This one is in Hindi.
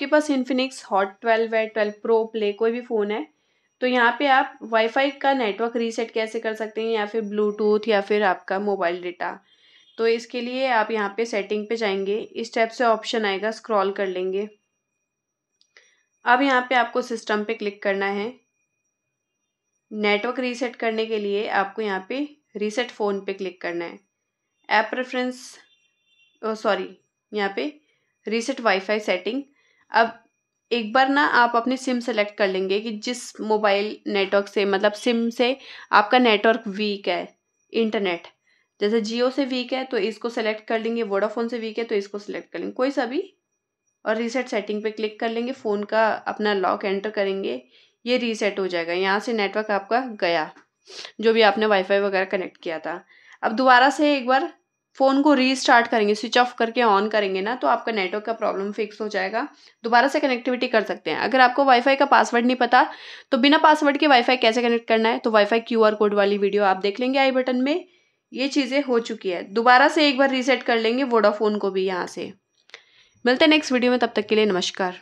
आपके पास इन्फिनिक्स हॉट ट्वेल्व है ट्वेल्व प्रो प्ले कोई भी फ़ोन है तो यहाँ पे आप वाईफाई का नेटवर्क रीसेट कैसे कर सकते हैं या फिर ब्लूटूथ या फिर आपका मोबाइल डेटा तो इसके लिए आप यहाँ पे सेटिंग पे जाएंगे इस टाइप से ऑप्शन आएगा स्क्रॉल कर लेंगे अब यहाँ पे आपको सिस्टम पे क्लिक करना है नेटवर्क रीसेट करने के लिए आपको यहाँ पे रीसेट फ़ोन पे क्लिक करना है ऐप रेफरेंस सॉरी यहाँ पे रीसेट वाईफाई सेटिंग अब एक बार ना आप अपनी सिम सेलेक्ट कर लेंगे कि जिस मोबाइल नेटवर्क से मतलब सिम से आपका नेटवर्क वीक है इंटरनेट जैसे जियो से वीक है तो इसको सेलेक्ट कर लेंगे वोडाफोन से वीक है तो इसको सेलेक्ट कर लेंगे कोई सा भी और रीसेट सेटिंग पे क्लिक कर लेंगे फ़ोन का अपना लॉक एंटर करेंगे ये रीसेट हो जाएगा यहाँ से नेटवर्क आपका गया जो भी आपने वाईफाई वगैरह कनेक्ट किया था अब दोबारा से एक बार फ़ोन को रीस्टार्ट करेंगे स्विच ऑफ करके ऑन करेंगे ना तो आपका नेटवर्क का प्रॉब्लम फिक्स हो जाएगा दोबारा से कनेक्टिविटी कर सकते हैं अगर आपको वाईफाई का पासवर्ड नहीं पता तो बिना पासवर्ड के वाईफाई कैसे कनेक्ट करना है तो वाईफाई क्यूआर कोड वाली वीडियो आप देख लेंगे आई बटन में ये चीज़ें हो चुकी है दोबारा से एक बार रीसेट कर लेंगे वोडाफोन को भी यहाँ से मिलते हैं नेक्स्ट वीडियो में तब तक के लिए नमस्कार